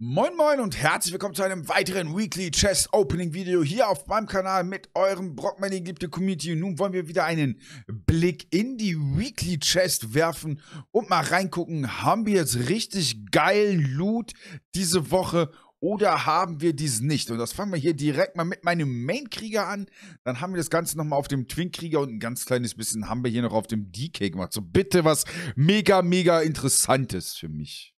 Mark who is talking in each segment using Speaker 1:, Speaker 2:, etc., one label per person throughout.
Speaker 1: Moin Moin und herzlich willkommen zu einem weiteren Weekly Chess Opening Video hier auf meinem Kanal mit eurem Brockman Ägypte Community. Und nun wollen wir wieder einen Blick in die Weekly Chest werfen und mal reingucken, haben wir jetzt richtig geilen Loot diese Woche oder haben wir dies nicht? Und das fangen wir hier direkt mal mit meinem Main-Krieger an. Dann haben wir das Ganze nochmal auf dem Twin-Krieger und ein ganz kleines bisschen haben wir hier noch auf dem DK gemacht. So bitte was mega, mega Interessantes für mich.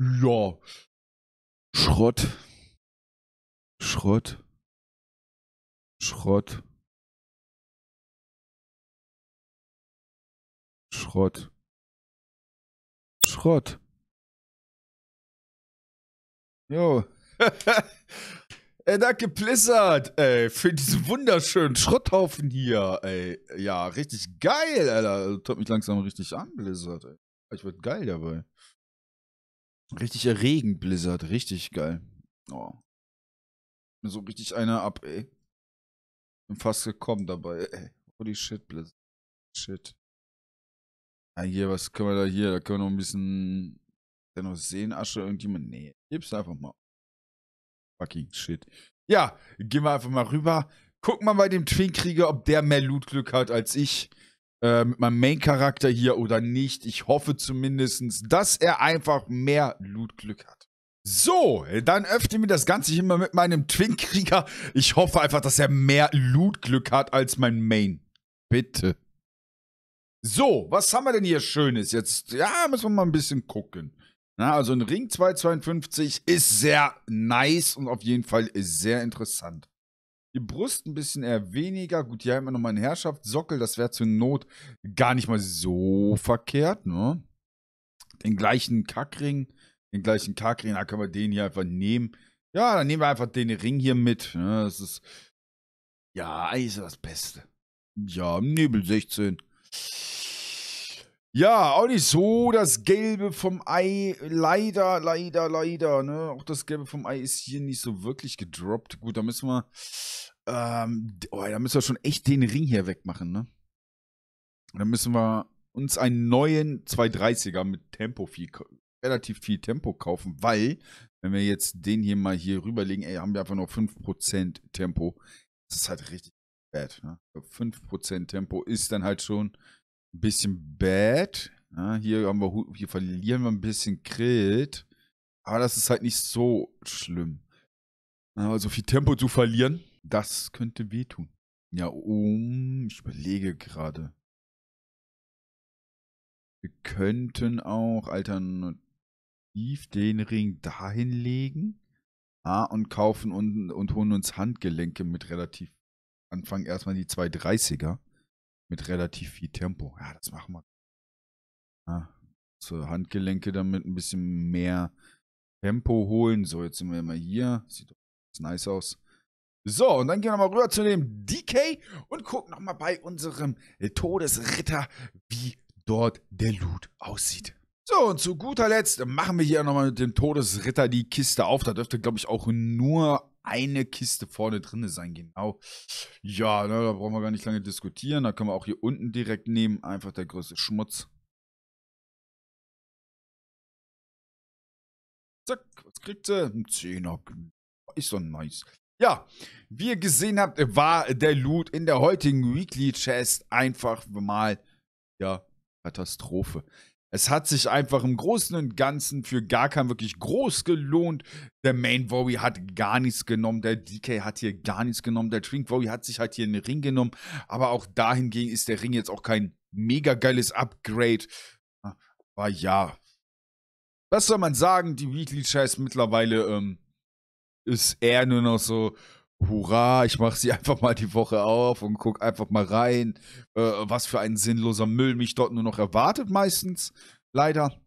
Speaker 1: Ja. Schrott. Schrott. Schrott. Schrott. Schrott. Jo. ey, danke Blizzard, ey, für diesen wunderschönen Schrotthaufen hier, ey. Ja, richtig geil, Alter. Also, tut mich langsam richtig an, Blizzard, ey. Ich werd geil dabei. Richtig erregend, Blizzard. Richtig geil. Oh. So richtig einer ab, ey. Bin fast gekommen dabei, ey. Holy shit, Blizzard. Shit. Ja, hier, was können wir da hier? Da können wir noch ein bisschen. Denn noch Seenasche irgendjemand? Nee, gib's einfach mal. Fucking shit. Ja, gehen wir einfach mal rüber. Gucken wir mal bei dem Twinkrieger, ob der mehr Loot-Glück hat als ich äh, mit meinem Main-Charakter hier oder nicht. Ich hoffe zumindest, dass er einfach mehr Loot-Glück hat. So, dann öffne mir das Ganze immer mit meinem Twin-Krieger. Ich hoffe einfach, dass er mehr Loot-Glück hat als mein Main. Bitte. So, was haben wir denn hier Schönes? Jetzt, ja, müssen wir mal ein bisschen gucken. Na, also ein Ring 252 ist sehr nice und auf jeden Fall sehr interessant. Die Brust ein bisschen eher weniger. Gut, hier haben wir nochmal einen Herrschaftssockel. Das wäre zur Not gar nicht mal so verkehrt, ne? Den gleichen Kackring. Den gleichen Kackring. Da können wir den hier einfach nehmen. Ja, dann nehmen wir einfach den Ring hier mit. Ne? Das ist. Ja, ist das Beste. Ja, Nebel 16. Ja, auch nicht so das Gelbe vom Ei. Leider, leider, leider. Ne? Auch das Gelbe vom Ei ist hier nicht so wirklich gedroppt. Gut, da müssen wir. Ähm, oh, da müssen wir schon echt den Ring hier wegmachen, ne? Da müssen wir uns einen neuen 230er mit Tempo viel, relativ viel Tempo kaufen, weil, wenn wir jetzt den hier mal hier rüberlegen, ey, haben wir einfach nur 5% Tempo. Das ist halt richtig bad, ne? 5% Tempo ist dann halt schon ein bisschen bad. Ja, ne? hier, haben wir, hier verlieren wir ein bisschen Kredit. Aber das ist halt nicht so schlimm. Ne, aber so viel Tempo zu verlieren, das könnte wehtun. Ja, um, ich überlege gerade. Wir könnten auch alternativ den Ring dahin legen. Ah, und kaufen und, und holen uns Handgelenke mit relativ Anfang erstmal die 230er mit relativ viel Tempo. Ja, das machen wir. Ja, so Handgelenke damit ein bisschen mehr Tempo holen. So, jetzt sind wir mal hier. Sieht doch ganz nice aus. So, und dann gehen wir nochmal rüber zu dem DK und gucken nochmal bei unserem Todesritter, wie dort der Loot aussieht. So, und zu guter Letzt machen wir hier nochmal mit dem Todesritter die Kiste auf. Da dürfte, glaube ich, auch nur eine Kiste vorne drin sein, genau. Ja, ne, da brauchen wir gar nicht lange diskutieren. Da können wir auch hier unten direkt nehmen. Einfach der größte Schmutz. Zack, was kriegt sie? Ein Zehner. Ist so nice. Ja, wie ihr gesehen habt, war der Loot in der heutigen Weekly Chest einfach mal, ja, Katastrophe. Es hat sich einfach im Großen und Ganzen für gar Garkan wirklich groß gelohnt. Der Main Volley hat gar nichts genommen, der DK hat hier gar nichts genommen, der Drink Volley hat sich halt hier einen Ring genommen. Aber auch dahingehend ist der Ring jetzt auch kein mega geiles Upgrade. Aber ja, was soll man sagen? Die Weekly Chess mittlerweile ähm, ist eher nur noch so, hurra, ich mache sie einfach mal die Woche auf und guck einfach mal rein, äh, was für ein sinnloser Müll mich dort nur noch erwartet meistens, leider.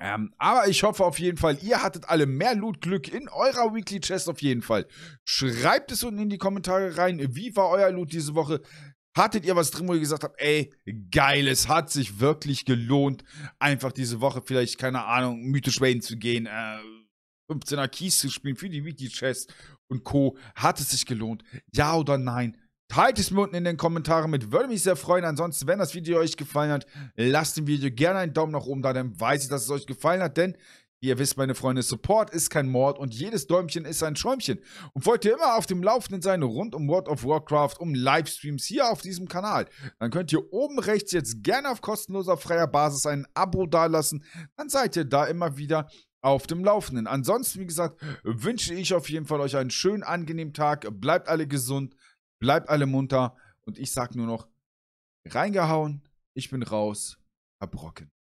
Speaker 1: Ähm, aber ich hoffe auf jeden Fall, ihr hattet alle mehr Loot-Glück in eurer Weekly Chest auf jeden Fall. Schreibt es unten in die Kommentare rein, wie war euer Loot diese Woche? Hattet ihr was drin, wo ihr gesagt habt, ey, geil, es hat sich wirklich gelohnt, einfach diese Woche vielleicht, keine Ahnung, mythisch Wayne zu gehen, äh, 15er Keys zu spielen für die Wiki Chest und Co. Hat es sich gelohnt? Ja oder nein? Teilt es mir unten in den Kommentaren mit, würde mich sehr freuen. Ansonsten, wenn das Video euch gefallen hat, lasst dem Video gerne einen Daumen nach oben da, dann weiß ich, dass es euch gefallen hat, denn ihr wisst, meine Freunde, Support ist kein Mord und jedes Däumchen ist ein Schäumchen. Und wollt ihr immer auf dem Laufenden sein rund um World of Warcraft, um Livestreams hier auf diesem Kanal, dann könnt ihr oben rechts jetzt gerne auf kostenloser, freier Basis ein Abo dalassen. Dann seid ihr da immer wieder auf dem Laufenden. Ansonsten, wie gesagt, wünsche ich auf jeden Fall euch einen schönen, angenehmen Tag. Bleibt alle gesund, bleibt alle munter. Und ich sage nur noch, reingehauen, ich bin raus, abrocken.